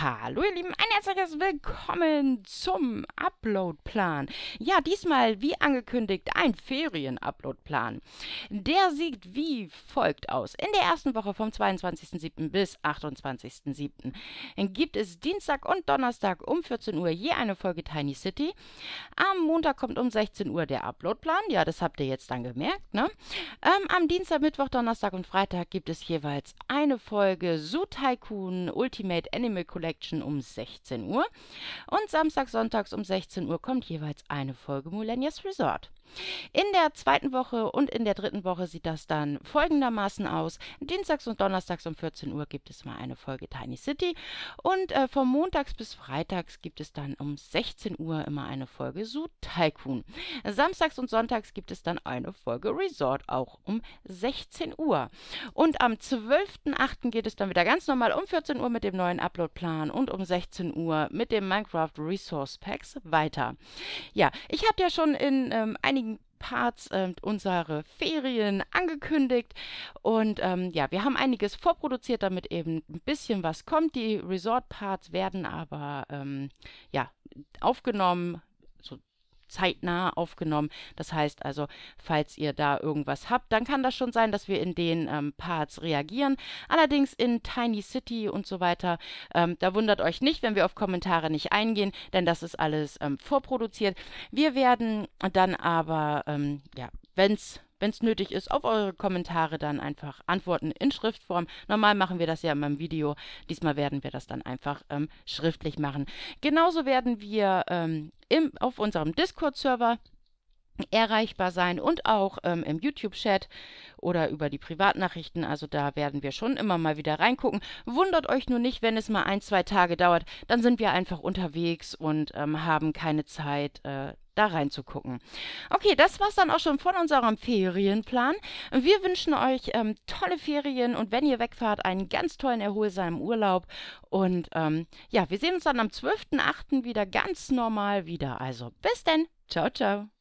Hallo ihr Lieben, ein herzliches Willkommen zum Uploadplan. Ja, diesmal wie angekündigt ein Ferien-Uploadplan. Der sieht wie folgt aus. In der ersten Woche vom 22.07. bis 28.07. gibt es Dienstag und Donnerstag um 14 Uhr je eine Folge Tiny City. Am Montag kommt um 16 Uhr der Uploadplan. Ja, das habt ihr jetzt dann gemerkt, ne? Ähm, am Dienstag, Mittwoch, Donnerstag und Freitag gibt es jeweils eine Folge Zoo Tycoon Ultimate Animal Collection Collection um 16 Uhr und Samstag, sonntags um 16 Uhr kommt jeweils eine Folge Millennials Resort. In der zweiten Woche und in der dritten Woche sieht das dann folgendermaßen aus. Dienstags und Donnerstags um 14 Uhr gibt es mal eine Folge Tiny City und äh, von Montags bis Freitags gibt es dann um 16 Uhr immer eine Folge Zoo Tycoon. Samstags und Sonntags gibt es dann eine Folge Resort, auch um 16 Uhr. Und am 12.8. geht es dann wieder ganz normal um 14 Uhr mit dem neuen Uploadplan und um 16 Uhr mit dem Minecraft Resource Packs weiter. Ja, ich habe ja schon in ähm, einem einigen Parts äh, unsere Ferien angekündigt. Und ähm, ja, wir haben einiges vorproduziert, damit eben ein bisschen was kommt. Die Resort-Parts werden aber ähm, ja, aufgenommen, zeitnah aufgenommen. Das heißt also, falls ihr da irgendwas habt, dann kann das schon sein, dass wir in den ähm, Parts reagieren. Allerdings in Tiny City und so weiter, ähm, da wundert euch nicht, wenn wir auf Kommentare nicht eingehen, denn das ist alles ähm, vorproduziert. Wir werden dann aber ähm, ja wenn's wenn's nötig ist, auf eure Kommentare dann einfach antworten in Schriftform. Normal machen wir das ja in meinem Video. Diesmal werden wir das dann einfach ähm, schriftlich machen. Genauso werden wir ähm, im, auf unserem Discord-Server erreichbar sein und auch ähm, im YouTube-Chat oder über die Privatnachrichten. Also da werden wir schon immer mal wieder reingucken. Wundert euch nur nicht, wenn es mal ein, zwei Tage dauert, dann sind wir einfach unterwegs und ähm, haben keine Zeit, äh, da reinzugucken. Okay, das war's dann auch schon von unserem Ferienplan. Wir wünschen euch ähm, tolle Ferien und wenn ihr wegfahrt, einen ganz tollen, erholsamen Urlaub. Und ähm, ja, wir sehen uns dann am 12.08. wieder ganz normal wieder. Also bis denn. Ciao, ciao.